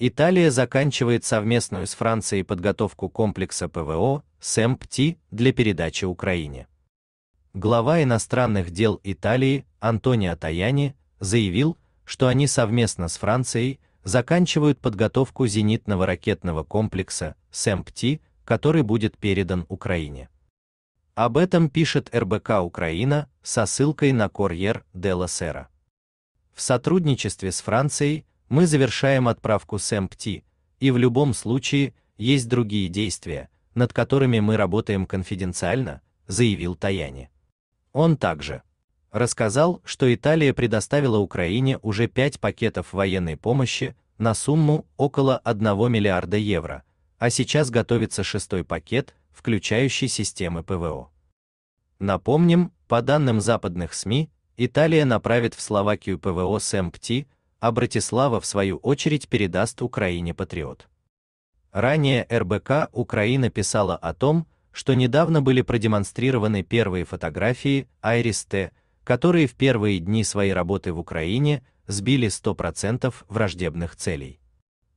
Италия заканчивает совместную с Францией подготовку комплекса ПВО СМПТ для передачи Украине. Глава иностранных дел Италии Антонио Таяни заявил, что они совместно с Францией заканчивают подготовку зенитного ракетного комплекса СМПТ, который будет передан Украине. Об этом пишет РБК Украина со ссылкой на Корьер Делла Сера. В сотрудничестве с Францией мы завершаем отправку SMPT, и в любом случае есть другие действия, над которыми мы работаем конфиденциально, заявил Таяни. Он также рассказал, что Италия предоставила Украине уже пять пакетов военной помощи на сумму около 1 миллиарда евро, а сейчас готовится шестой пакет, включающий системы ПВО. Напомним, по данным западных СМИ, Италия направит в Словакию ПВО СМПТ а Братислава в свою очередь передаст Украине Патриот. Ранее РБК Украина писала о том, что недавно были продемонстрированы первые фотографии Айрис Т, которые в первые дни своей работы в Украине сбили 100% враждебных целей.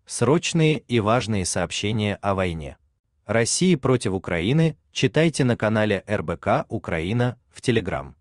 Срочные и важные сообщения о войне. России против Украины читайте на канале РБК Украина в Телеграм.